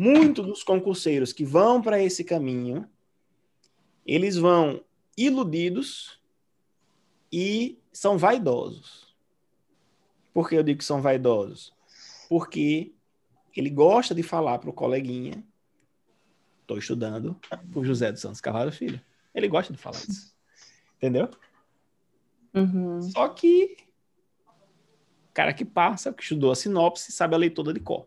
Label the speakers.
Speaker 1: muitos dos concurseiros que vão para esse caminho, eles vão iludidos e são vaidosos. Por que eu digo que são vaidosos? Porque ele gosta de falar para o coleguinha, estou estudando, o José dos Santos Carvalho Filho. Ele gosta de falar isso. Entendeu? Uhum. Só que o cara que passa, que estudou a sinopse, sabe a lei toda de cor.